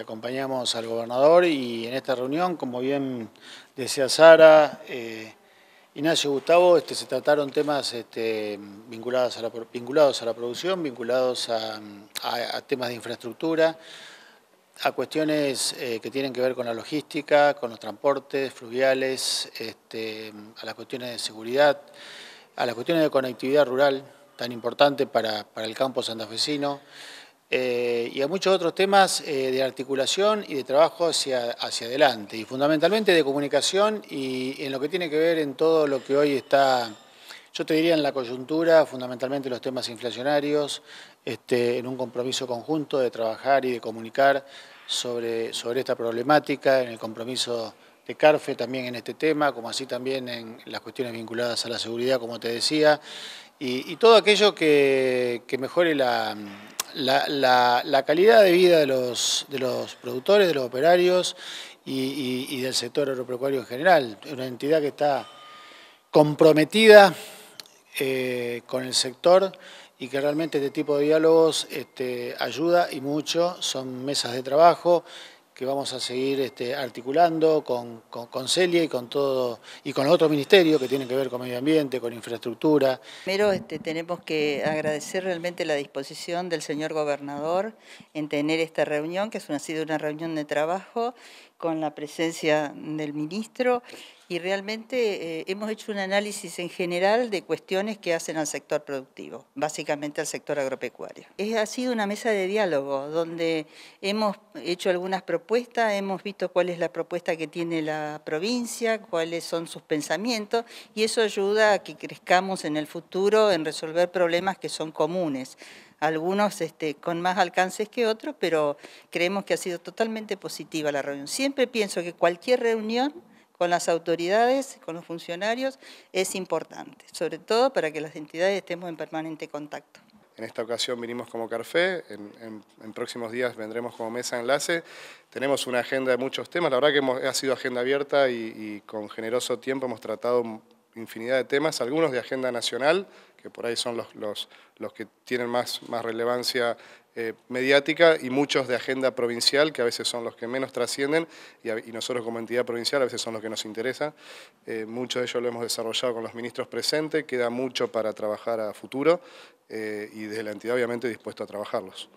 Acompañamos al gobernador y en esta reunión, como bien decía Sara, eh, Ignacio Gustavo, este, se trataron temas este, vinculados, a la, producción, vinculados a temas de infraestructura, a cuestiones eh, que tienen que ver con la logística, con los transportes fluviales, este, a las cuestiones de seguridad, a las cuestiones de conectividad rural, tan importante para, el campo santafesino, eh, y a muchos otros temas eh, de articulación y de trabajo hacia, hacia adelante, y fundamentalmente de comunicación y en lo que tiene que ver en todo lo que hoy está yo te diría en la coyuntura, fundamentalmente los temas inflacionarios, este, en un compromiso conjunto de trabajar y de comunicar sobre, sobre esta problemática, en el compromiso de CARFE también en este tema, como así también en las cuestiones vinculadas a la seguridad, como te decía, y, todo aquello que, mejore la, la, calidad de vida de los, de los productores, de los operarios y, y del sector agropecuario en general. Una entidad que está comprometida eh, con el sector y que realmente este tipo de diálogos este, ayuda y mucho, son mesas de trabajo que vamos a seguir este, articulando con, con, Celia y con todo y con los otros ministerios que tienen que ver con medio ambiente, con infraestructura. Primero este, tenemos que agradecer realmente la disposición del señor gobernador en tener esta reunión, que es ha sido una reunión de trabajo con la presencia del ministro y realmente eh, hemos hecho un análisis en general de cuestiones que hacen al sector productivo, básicamente al sector agropecuario. Es, ha sido una mesa de diálogo donde hemos hecho algunas propuestas, hemos visto cuál es la propuesta que tiene la provincia, cuáles son sus pensamientos y eso ayuda a que crezcamos en el futuro en resolver problemas que son comunes algunos este, con más alcances que otros, pero creemos que ha sido totalmente positiva la reunión. Siempre pienso que cualquier reunión con las autoridades, con los funcionarios, es importante, sobre todo para que las entidades estemos en permanente contacto. En esta ocasión vinimos como Café, en, próximos días vendremos como Mesa Enlace. Tenemos una agenda de muchos temas, la verdad que ha sido agenda abierta y con generoso tiempo hemos tratado infinidad de temas, algunos de agenda nacional, que por ahí son los, que tienen más, más relevancia eh, mediática, y muchos de agenda provincial, que a veces son los que menos trascienden, y, nosotros como entidad provincial a veces son los que nos interesa, eh, muchos de ellos lo hemos desarrollado con los ministros presentes, queda mucho para trabajar a futuro, eh, y desde la entidad obviamente dispuesto a trabajarlos.